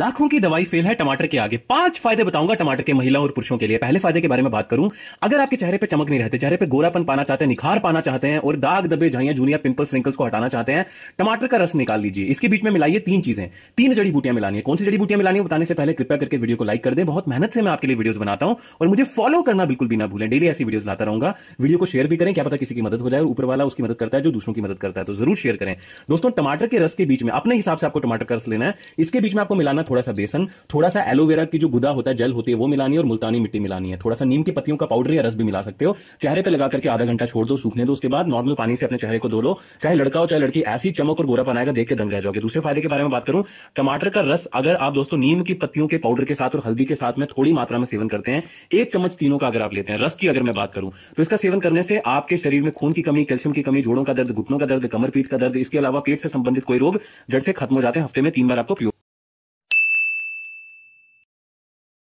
लाखों की दवाई फेल है टमाटर के आगे पांच फायदे बताऊंगा टमाटर के महिलाओं और पुरुषों के लिए पहले फायदे के बारे में बात करूं अगर आपके चेहरे पे चमक नहीं रहते चेहरे पे गोरापन पाना चाहते हैं निखार पाना चाहते हैं और दाग दबे झाइया जूनिया पिंपल्स रिंकल्स को हटाना चाहते हैं टमाटर का रस निकाल लीजिए इसके बीच में मिलाइए तीन चीजें तीन जड़ी बूटियां मिलानी है कौन सी जड़ी बूटियां मिलानी बताने से पहले कृपया करके वीडियो को लाइक कर दे बहुत मेहनत से मैं आपके लिए वीडियो बनाता हूं और मुझे फॉलो करना बिल्कुल भी ना भूलें डेली ऐसी वीडियो लाता रहूंगा वीडियो को शेयर भी करें क्या पता किसी की मदद हो जाए ऊपर वाला उसकी मदद करता है जो दूसरों की मदद करता है तो जरूर शेयर करें दोस्तों टमाटर के रस के बीच में अपने हिसाब से आपको टमाटर का रस लेना है इसके बीच में आपको मिलाना मिलाना थोड़ा सा बेसन थोड़ा सा एलोवेरा की जो गुदा होता है जल होती है वो मिलानी है और मुल्तानी मिट्टी मिलानी है थोड़ा सा नीम की पत्तियों का पाउडर या रस भी मिला सकते हो चेहरे पर लगा करके आधा घंटा छोड़ दो सूखने दो उसके बाद नॉर्मल पानी से अपने चेहरे को धो लो चाहे लड़का हो चाहे लड़की ऐसी चमक और गोरा बनाएगा देख के दंग रह जाओगे दूसरे फायदे के बारे में बात करूं टमाटर का रस अगर आप दोस्तों नीम की पत्तियों के पाउडर के साथ और हल्दी के साथ में थोड़ी मात्रा में सेवन करते हैं एक चम्मच तीनों का अगर आप लेते हैं रस की अगर मैं बात करूं तो इसका सेवन करने से आपके शरीर में खून की कमी कैल्शियम की कमी जोड़ों का दर्द घुटनों का दर्द कमर पीठ का दर्द इसके अलावा पेट से संबंधित कोई रोग जड़ से खत्म हो जाते हैं हफ्ते में तीन बार आपको प्रयोग